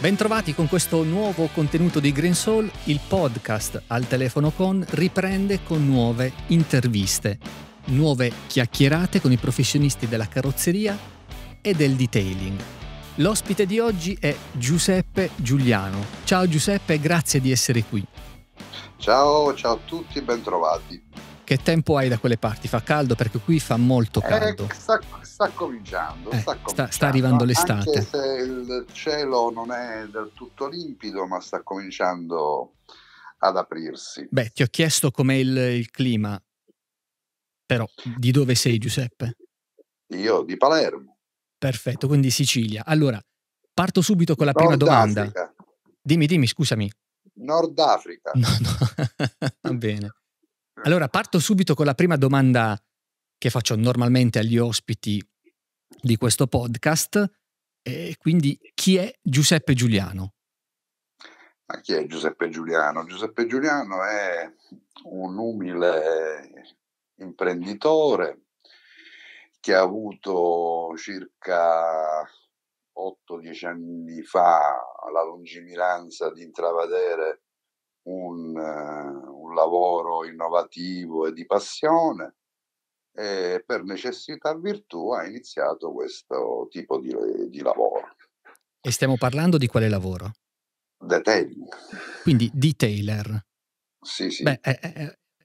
Bentrovati con questo nuovo contenuto di Green Soul, il podcast al telefono con riprende con nuove interviste, nuove chiacchierate con i professionisti della carrozzeria e del detailing. L'ospite di oggi è Giuseppe Giuliano. Ciao Giuseppe, grazie di essere qui. Ciao, ciao a tutti, bentrovati. Che tempo hai da quelle parti? Fa caldo? Perché qui fa molto eh, caldo. Eh, sta, sta, cominciando, eh, sta, cominciando. Sta, sta arrivando l'estate. Anche se il cielo non è del tutto limpido, ma sta cominciando ad aprirsi. Beh, ti ho chiesto com'è il, il clima, però di dove sei Giuseppe? Io di Palermo. Perfetto, quindi Sicilia. Allora, parto subito con la Nord prima domanda. Africa. Dimmi, dimmi, scusami. Nord Africa. No, no. Va bene. Eh. Allora parto subito con la prima domanda che faccio normalmente agli ospiti di questo podcast. E quindi chi è Giuseppe Giuliano? Ma chi è Giuseppe Giuliano? Giuseppe Giuliano è un umile imprenditore che ha avuto circa 8-10 anni fa la lungimiranza di intravedere un eh, lavoro innovativo e di passione e per necessità virtù ha iniziato questo tipo di, di lavoro. E stiamo parlando di quale lavoro? Detailing. Quindi di Sì, sì. Beh, eh, eh,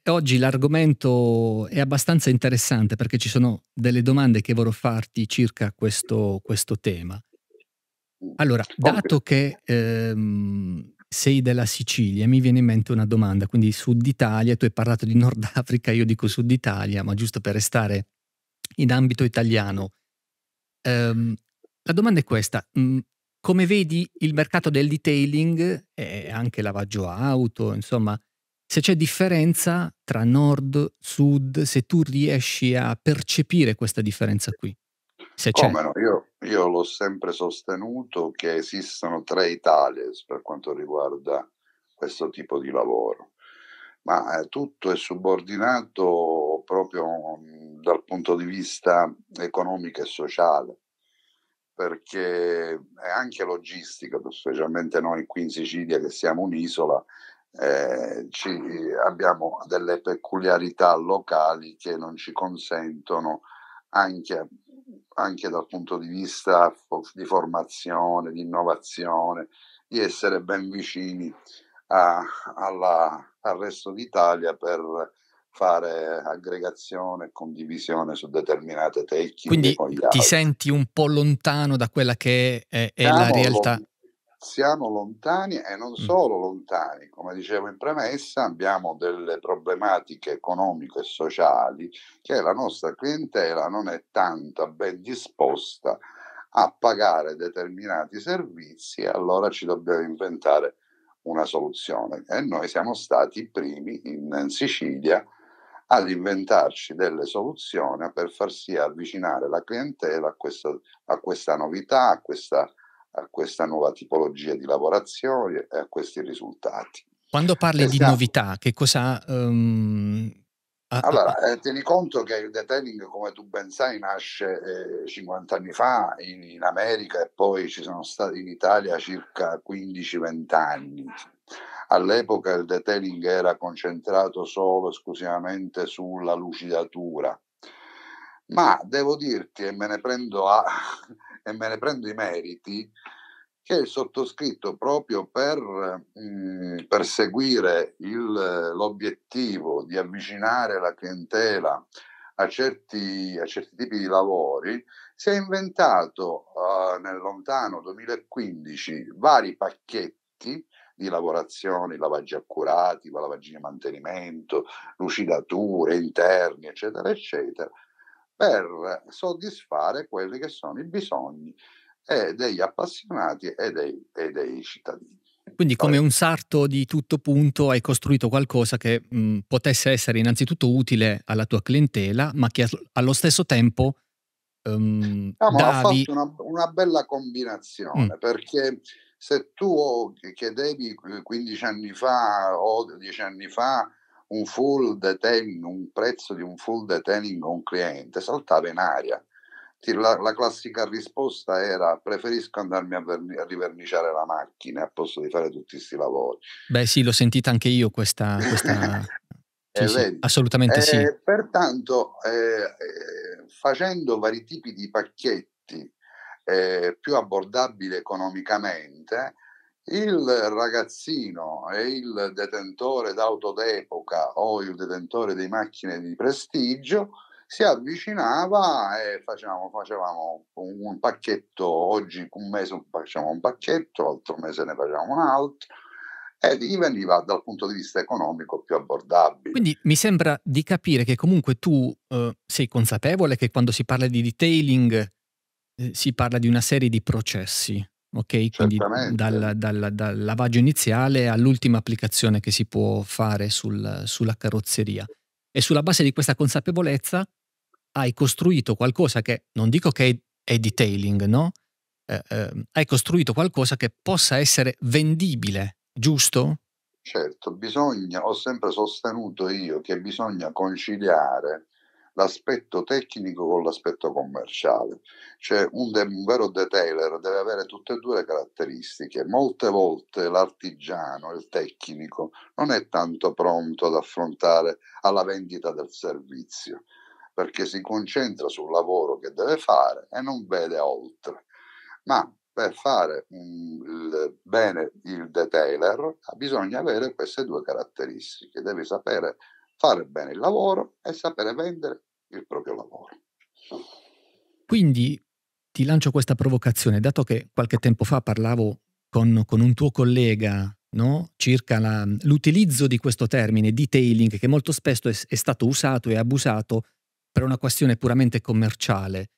eh, oggi l'argomento è abbastanza interessante perché ci sono delle domande che vorrò farti circa questo, questo tema. Mm. Allora, dato okay. che ehm, sei della Sicilia, mi viene in mente una domanda, quindi Sud Italia, tu hai parlato di Nord Africa, io dico Sud Italia, ma giusto per restare in ambito italiano. Um, la domanda è questa, mm, come vedi il mercato del detailing e anche lavaggio auto, insomma, se c'è differenza tra nord, sud, se tu riesci a percepire questa differenza qui. Se Come c'è. No? Io, io l'ho sempre sostenuto che esistono tre Italie per quanto riguarda questo tipo di lavoro, ma eh, tutto è subordinato proprio mh, dal punto di vista economico e sociale, perché è anche logistica, specialmente noi qui in Sicilia che siamo un'isola, eh, ci, abbiamo delle peculiarità locali che non ci consentono anche anche dal punto di vista di formazione, di innovazione, di essere ben vicini a, alla, al resto d'Italia per fare aggregazione e condivisione su determinate tecniche. Quindi ti senti un po' lontano da quella che è, è la realtà siamo lontani e non mm. solo lontani, come dicevo in premessa, abbiamo delle problematiche economiche e sociali che la nostra clientela non è tanto ben disposta a pagare determinati servizi e allora ci dobbiamo inventare una soluzione e noi siamo stati i primi in Sicilia ad inventarci delle soluzioni per far sì avvicinare la clientela a questa, a questa novità, a questa a questa nuova tipologia di lavorazioni e a questi risultati. Quando parli esatto. di novità, che cosa... Um, allora, eh, tieni conto che il detailing, come tu ben sai, nasce eh, 50 anni fa in, in, America e poi ci sono stati in Italia circa 15-20 anni. All'epoca il detailing era concentrato solo esclusivamente sulla lucidatura, ma devo dirti, e me ne prendo a, e me ne prendo i meriti, che il sottoscritto proprio per mh, mm, perseguire il, l'obiettivo di avvicinare la clientela a certi, a certi tipi di lavori, si è inventato uh, nel lontano 2015 vari pacchetti di lavorazioni, lavaggi accurati, lavaggi di mantenimento, lucidature interni, eccetera, eccetera, per soddisfare quelli che sono i bisogni eh, degli appassionati e dei, e dei cittadini. Quindi come un sarto di tutto punto hai costruito qualcosa che mh, mm, potesse essere innanzitutto utile alla tua clientela, ma che allo stesso tempo um, ehm, no, diciamo, davi... fatto una, una, bella mm. combinazione, mm. perché se tu chiedevi 15 eh, anni fa o 10 anni fa un full detailing, un prezzo di un full detailing a un cliente saltava in aria. La, la, classica risposta era preferisco andarmi a, verni- a, riverniciare la macchina a posto di fare tutti questi lavori. Beh sì, l'ho sentita anche io questa... questa... Eh, sì, sì, assolutamente eh, sì. Pertanto, eh, eh, facendo vari tipi di pacchetti eh, più abbordabili economicamente, il ragazzino e il detentore d'auto d'epoca o il detentore di macchine di prestigio si avvicinava e facevamo, facevamo un pacchetto, oggi un mese facciamo un pacchetto, l'altro mese ne facciamo un altro e diveniva dal punto di vista economico più abbordabile. Quindi mi sembra di capire che comunque tu eh, sei consapevole che quando si parla di detailing eh, si parla di una serie di processi ok? Quindi dal, dal, dal, lavaggio iniziale all'ultima applicazione che si può fare sul, sulla carrozzeria. E sulla base di questa consapevolezza hai costruito qualcosa che, non dico che è, è detailing, no? Eh, eh, hai costruito qualcosa che possa essere vendibile, giusto? Certo, bisogna, ho sempre sostenuto io che bisogna conciliare l'aspetto tecnico con l'aspetto commerciale. Cioè un, de- un vero detailer deve avere tutte e due le caratteristiche. Molte volte l'artigiano, il tecnico, non è tanto pronto ad affrontare alla vendita del servizio perché si concentra sul lavoro che deve fare e non vede oltre. Ma per fare il, bene il detailer bisogna avere queste due caratteristiche, devi sapere fare bene il lavoro e sapere vendere il proprio lavoro. Quindi ti lancio questa provocazione, dato che qualche tempo fa parlavo con, con un tuo collega no? circa la, l'utilizzo di questo termine, detailing, che molto spesso è, è stato usato e abusato per una questione puramente commerciale.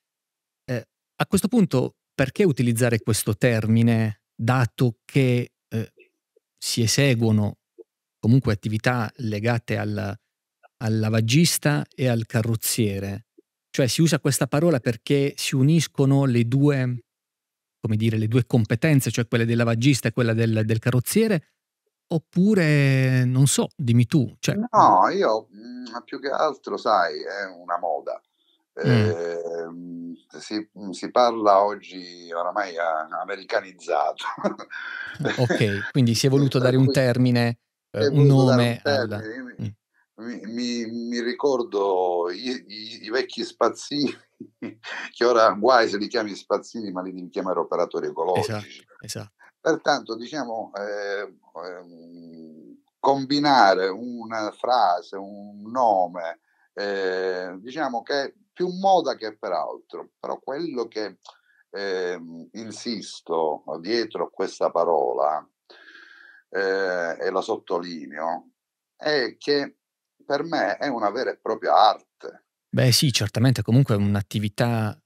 Eh, a questo punto, perché utilizzare questo termine, dato che eh, si eseguono comunque attività legate al, al lavagista e al carrozziere. Cioè si usa questa parola perché si uniscono le due, come dire, le due competenze, cioè quelle del lavagista e quella del, del carrozziere, oppure non so, dimmi tu. Cioè... No, mm. io mm, più che altro, sai, è una moda. Mm. Eh, si, mm, si, parla oggi oramai americanizzato. ok, quindi si è eh, voluto dare un termine, eh, un nome. Un termine. Alla mi, mi, ricordo i, i, i, vecchi spazzini, che ora guai se li chiami spazzini, ma li devi chiamare operatori esatto, ecologici. Esatto, esatto. Pertanto, diciamo, eh, combinare una frase, un nome, eh, diciamo che è più moda che peraltro, altro, però quello che eh, insisto dietro questa parola eh, e la sottolineo è che per me è una vera e propria arte. Beh sì, certamente, comunque è un'attività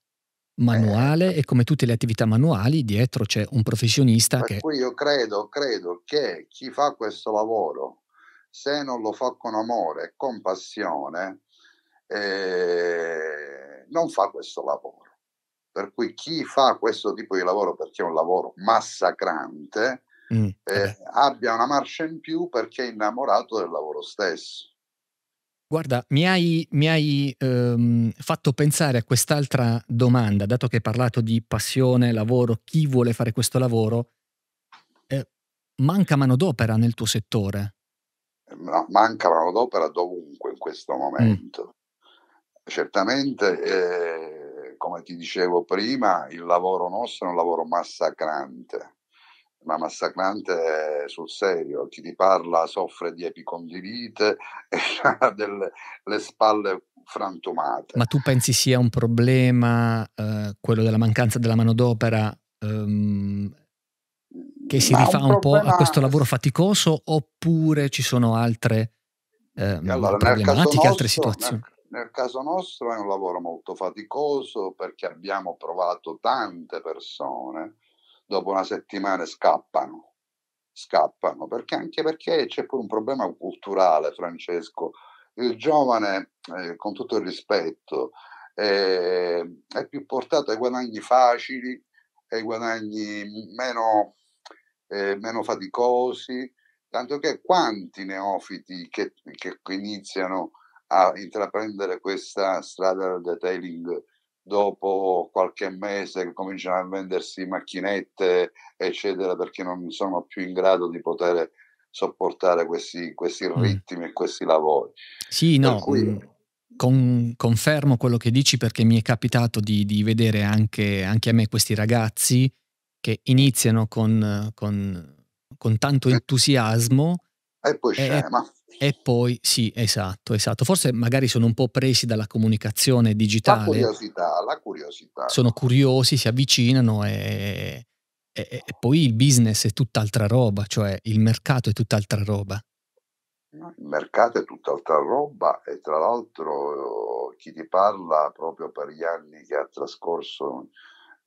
manuale eh, e come tutte le attività manuali dietro c'è un professionista per che... Per cui io credo, credo che chi fa questo lavoro, se non lo fa con amore e con passione, eh, non fa questo lavoro. Per cui chi fa questo tipo di lavoro perché è un lavoro massacrante, mm, eh, eh abbia una marcia in più perché è innamorato del lavoro stesso. Guarda, mi hai, mi hai ehm, fatto pensare a quest'altra domanda, dato che hai parlato di passione, lavoro, chi vuole fare questo lavoro, eh, manca manodopera nel tuo settore? Eh, no, manca manodopera dovunque in questo mm. momento. Mm. Certamente, eh, come ti dicevo prima, il lavoro nostro è un lavoro massacrante ma massacrante eh, sul serio. Chi ti parla soffre di epicondilite e ha delle spalle frantumate. Ma tu pensi sia un problema eh, quello della mancanza della manodopera ehm, che si ma rifà un, un problema... po' a questo lavoro faticoso oppure ci sono altre ehm, allora, problematiche, nostro, altre situazioni? Nel nel caso nostro è un lavoro molto faticoso perché abbiamo provato tante persone dopo una settimana scappano, scappano, perché anche perché c'è pure un problema culturale, Francesco. Il giovane, eh, con tutto il rispetto, eh, è più portato ai guadagni facili, ai guadagni meno, eh, meno faticosi, tanto che quanti neofiti che, che iniziano a intraprendere questa strada del detailing dopo qualche mese cominciano a vendersi macchinette, eccetera, perché non sono più in grado di poter sopportare questi, questi mm. ritmi mm. e questi lavori. Sì, per no. Cui... Mm, con, confermo quello che dici perché mi è capitato di, di vedere anche, anche, a me questi ragazzi che iniziano con, con, con tanto eh. entusiasmo e poi e, scema e poi sì, esatto, esatto. Forse magari sono un po' presi dalla comunicazione digitale. La curiosità, la curiosità. Sono curiosi, si avvicinano e, e, e poi il business è tutt'altra roba, cioè il mercato è tutt'altra roba. Il mercato è tutt'altra roba e tra l'altro chi ti parla proprio per gli anni che ha trascorso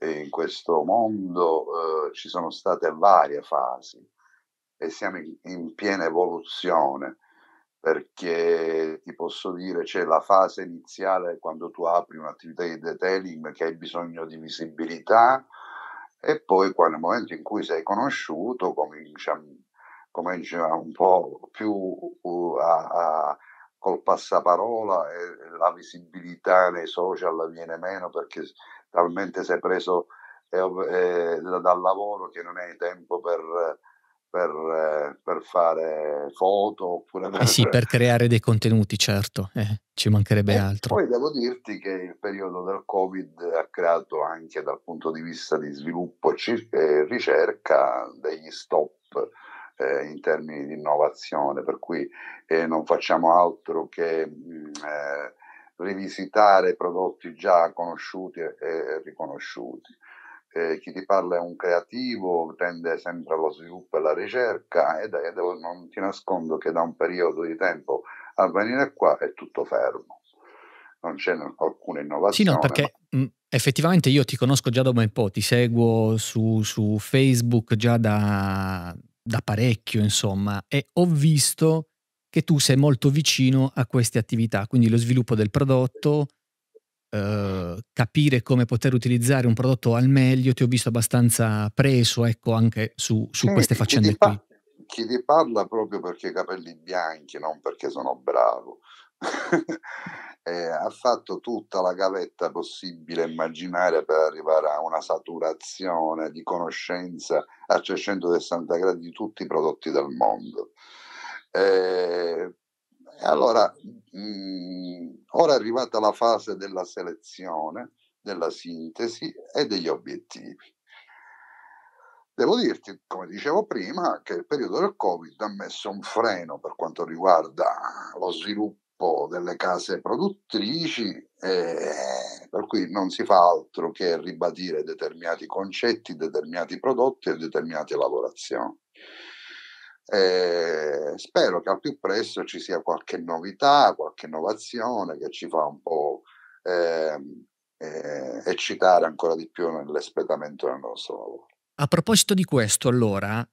in questo mondo eh, ci sono state varie fasi e siamo in, in piena evoluzione perché ti posso dire c'è la fase iniziale quando tu apri un'attività di detailing che hai bisogno di visibilità e poi qua nel momento in cui sei conosciuto comincia, comincia un po' più uh, a, a, col passaparola e la visibilità nei social viene meno perché talmente sei preso eh, eh, dal lavoro che non hai tempo per per, per fare foto oppure per... Eh ah, sì, per creare dei contenuti, certo, eh, ci mancherebbe e altro. Poi devo dirti che il periodo del Covid ha creato anche dal punto di vista di sviluppo e ricerca degli stop eh, in termini di innovazione, per cui eh, non facciamo altro che mm, eh, rivisitare prodotti già conosciuti e, e riconosciuti eh, chi ti parla è un creativo, tende sempre allo sviluppo e alla ricerca ed, dai, non ti nascondo che da un periodo di tempo a venire qua è tutto fermo. Non c'è alcuna innovazione. Sì, no, perché ma... mh, mm, effettivamente io ti conosco già da un po', ti seguo su, su Facebook già da, da parecchio, insomma, e ho visto che tu sei molto vicino a queste attività, quindi lo sviluppo del prodotto, eh, capire come poter utilizzare un prodotto al meglio, ti ho visto abbastanza preso ecco, anche su, su queste faccende chi qui. chi ti parla proprio perché i capelli bianchi, non perché sono bravo. eh, ha fatto tutta la gavetta possibile immaginare per arrivare a una saturazione di conoscenza a 360 gradi di tutti i prodotti del mondo. Eh, allora, mh, mm, ora è arrivata la fase della selezione, della sintesi e degli obiettivi. Devo dirti, come dicevo prima, che il periodo del Covid ha messo un freno per quanto riguarda lo sviluppo delle case produttrici, per cui non si fa altro che ribadire determinati concetti, determinati prodotti e determinate lavorazioni. Eh, spero che al più presto ci sia qualche novità, qualche innovazione che ci fa un po' eh, eh, eccitare ancora di più nell'espletamento del nostro lavoro. A proposito di questo, allora,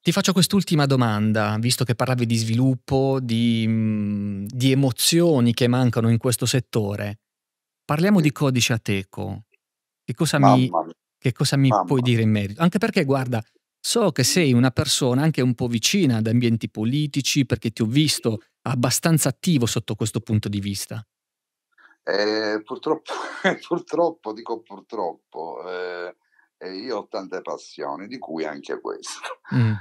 ti faccio quest'ultima domanda, visto che parlavi di sviluppo, di, mhmm, di emozioni che mancano in questo settore. Parliamo sì. di codice ateco. Che cosa Mamma mi, che cosa mi puoi dire in merito? Anche perché, guarda, So che sei una persona anche un po' vicina ad ambienti politici perché ti ho visto abbastanza attivo sotto questo punto di vista. Eh, purtroppo, purtroppo, dico purtroppo, eh, io ho tante passioni, di cui anche questa. Mm.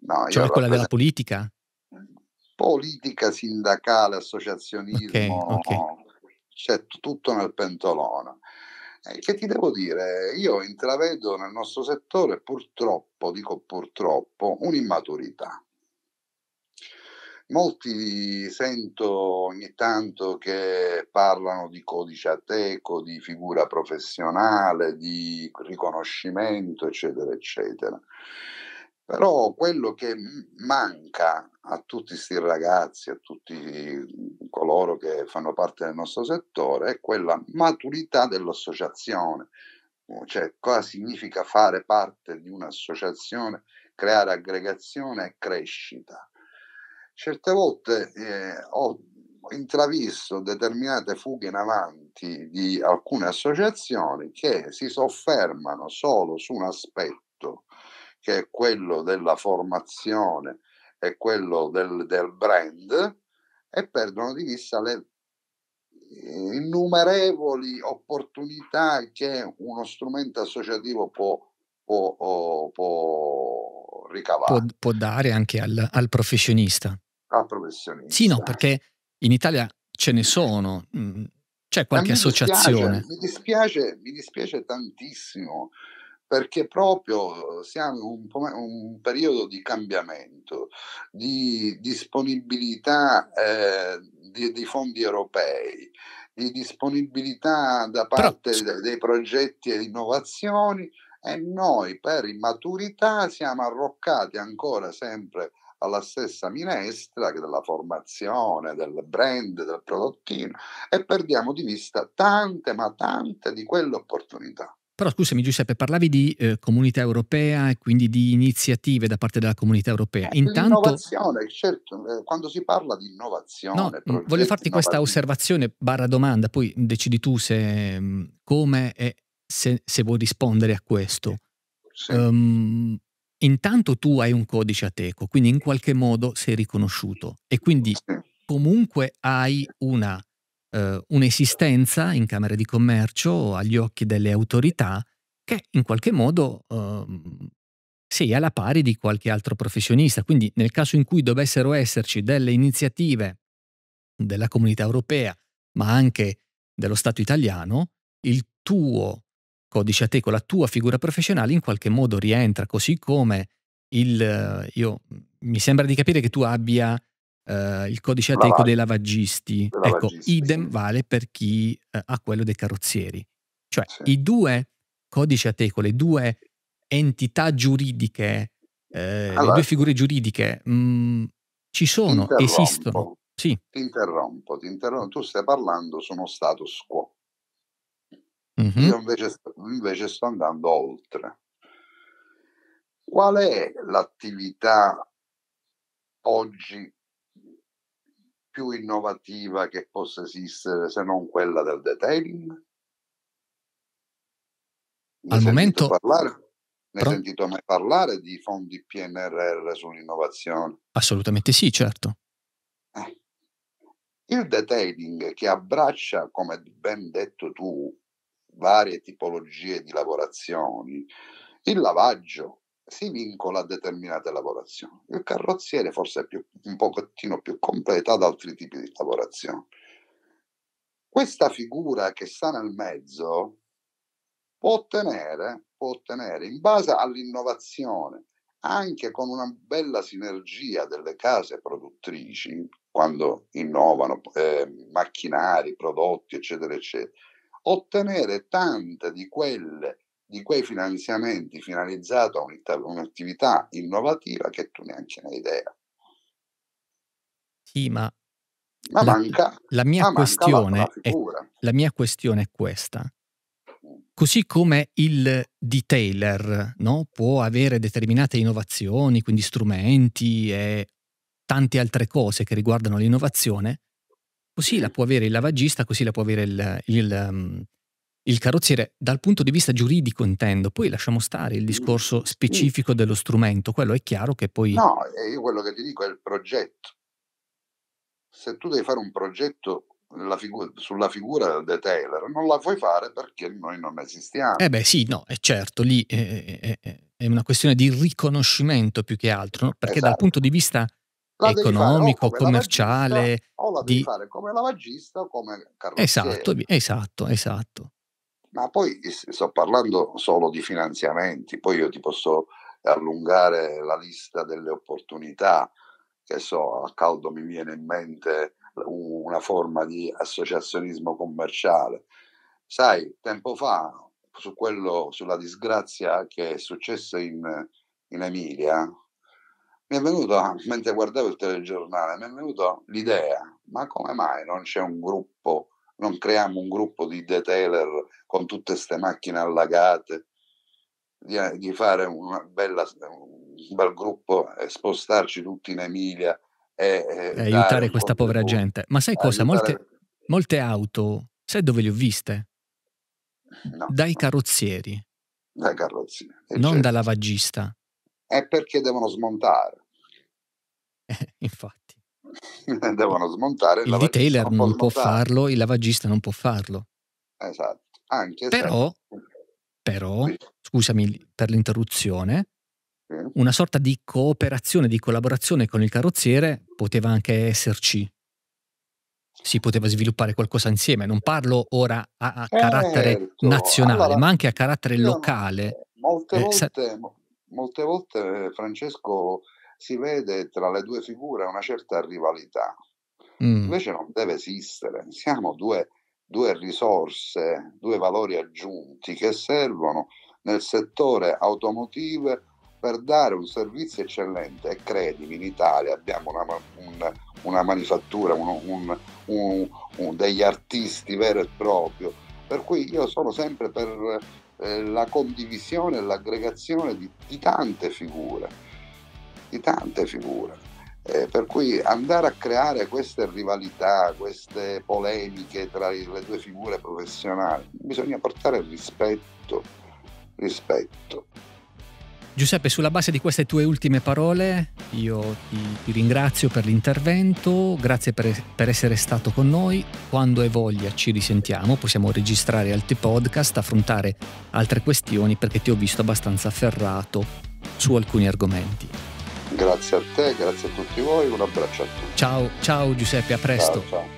No, cioè quella della politica? Politica, sindacale, associazionismo, okay, okay. c'è tutto nel pentolone. Eh, che ti devo dire? Io intravedo nel nostro settore purtroppo, dico purtroppo, un'immaturità. Molti sento ogni tanto che parlano di codice ateco, di figura professionale, di riconoscimento, eccetera, eccetera. Però quello che manca a tutti questi ragazzi, a tutti mhmm, coloro che fanno parte del nostro settore, è quella maturità dell'associazione. Cioè, cosa significa fare parte di un'associazione, creare aggregazione e crescita? Certe volte eh, ho intravisto determinate fughe in avanti di alcune associazioni che si soffermano solo su un aspetto che è quello della formazione e quello del, del brand, e perdono di vista le innumerevoli opportunità che uno strumento associativo può, può, può ricavare. Può, può, dare anche al, al, professionista. Al professionista. Sì, no, perché in Italia ce ne sono, mm, c'è qualche mi associazione. Dispiace, mi, dispiace, mi dispiace tantissimo perché proprio eh, siamo in un, un, periodo di cambiamento, di disponibilità eh, di, di, fondi europei, di disponibilità da parte Però... dei progetti e innovazioni e noi per immaturità siamo arroccati ancora sempre alla stessa minestra della formazione, del brand, del prodottino e perdiamo di vista tante ma tante di quelle opportunità. Però scusami Giuseppe, parlavi di eh, comunità europea e quindi di iniziative da parte della comunità europea. Eh, Intanto... Innovazione, certo, eh, quando si parla di innovazione... No, voglio farti questa osservazione, barra domanda, poi decidi tu se, mm, come e se, se vuoi rispondere a questo. Sì. Um, intanto tu hai un codice ateco, quindi in qualche modo sei riconosciuto e quindi sì. comunque hai una eh, un'esistenza in Camere di Commercio agli occhi delle autorità che in qualche modo eh, sia alla pari di qualche altro professionista. Quindi nel caso in cui dovessero esserci delle iniziative della comunità europea, ma anche dello Stato italiano, il tuo codice a te con la tua figura professionale in qualche modo rientra, così come il... Io, mi sembra di capire che tu abbia eh, il codice ateco dei lavaggisti. Lavaggisti, ecco, lavaggisti. idem vale per chi eh, ha quello dei carrozzieri. Cioè, sì. i due codici ateco, le due entità giuridiche, eh, allora, le due figure giuridiche, mh, mm, ci sono, esistono. Sì. Ti interrompo, ti interrompo. Tu stai parlando su uno status quo. Mm-hmm. Io invece, invece sto andando oltre. Qual è l'attività oggi più innovativa che possa esistere se non quella del detailing? Ne Al momento... Parlare? Ne Pro... hai sentito mai parlare di fondi PNRR sull'innovazione? Assolutamente sì, certo. Eh. Il detailing che abbraccia, come ben detto tu, varie tipologie di lavorazioni, il lavaggio, si vincola a determinate lavorazioni. Il carrozziere forse è più, un pochettino più completo ad altri tipi di lavorazioni. Questa figura che sta nel mezzo può ottenere, può ottenere in base all'innovazione, anche con una bella sinergia delle case produttrici, quando innovano eh, macchinari, prodotti, eccetera, eccetera, ottenere tante di quelle di quei finanziamenti finalizzato a un'attività innovativa che tu neanche ne hai idea. Sì, ma, ma la, manca, la, mia ma questione manca la, è, la mia questione è questa. Mm. Così come il detailer no? può avere determinate innovazioni, quindi strumenti e tante altre cose che riguardano l'innovazione, così la può avere il lavagista, così la può avere il, il, ehm, il carrozziere dal punto di vista giuridico intendo, poi lasciamo stare il discorso mm, specifico dello strumento, quello è chiaro che poi... No, io quello che ti dico è il progetto. Se tu devi fare un progetto figu sulla figura del detailer, non la puoi fare perché noi non esistiamo. Eh beh sì, no, è certo, lì è, è, è una questione di riconoscimento più che altro, no? perché esatto. dal punto di esatto. vista oh, economico, fare, o commerciale. La vagista, o oh, la devi di... fare come lavagista o come carrozziere. Esatto, esatto, esatto ma poi sto parlando solo di finanziamenti, poi io ti posso allungare la lista delle opportunità, che so, a caldo mi viene in mente una forma di associazionismo commerciale. Sai, tempo fa, su quello, sulla disgrazia che è successa in, in Emilia, mi è venuto, mentre guardavo il telegiornale, mi è venuta l'idea, ma come mai non c'è un gruppo non creiamo un gruppo di detailer con tutte queste macchine allagate, di, eh, di fare bella, un bel gruppo e spostarci tutti in Emilia e, e, aiutare questa povera pure. gente. Ma sai cosa? Aiutare... Molte, molte auto, sai dove le ho viste? No. Dai carrozzieri. Dai carrozzieri. Non certo. da lavaggista. È perché devono smontare. Eh, infatti. devono smontare. Il, il detailer non, può, non può farlo, il lavagista non può farlo. Esatto. Anche però, se... però sì. scusami per l'interruzione, una sorta di cooperazione, di collaborazione con il carrozziere poteva anche esserci. Si poteva sviluppare qualcosa insieme. Non parlo ora a, a carattere certo. nazionale, allora, ma anche a carattere locale. Molte eh, volte, eh, molte volte Francesco, si vede tra le due figure una certa rivalità. Mm. Invece non deve esistere, siamo due, due risorse, due valori aggiunti che servono nel settore automotive per dare un servizio eccellente e credimi in Italia abbiamo una, un, una manifattura, un, un, degli artisti veri e propri. per cui io sono sempre per eh, la condivisione e l'aggregazione di, di tante figure di tante figure. Eh, per cui andare a creare queste rivalità, queste polemiche tra le due figure professionali, bisogna portare rispetto, rispetto. Giuseppe, sulla base di queste tue ultime parole, io ti, ti ringrazio per l'intervento, grazie per, per, essere stato con noi. Quando hai voglia ci risentiamo, possiamo registrare altri podcast, affrontare altre questioni perché ti ho visto abbastanza afferrato su alcuni argomenti. Grazie a te, grazie a tutti voi, un abbraccio a tutti. Ciao, ciao Giuseppe, a presto. Ciao, ciao.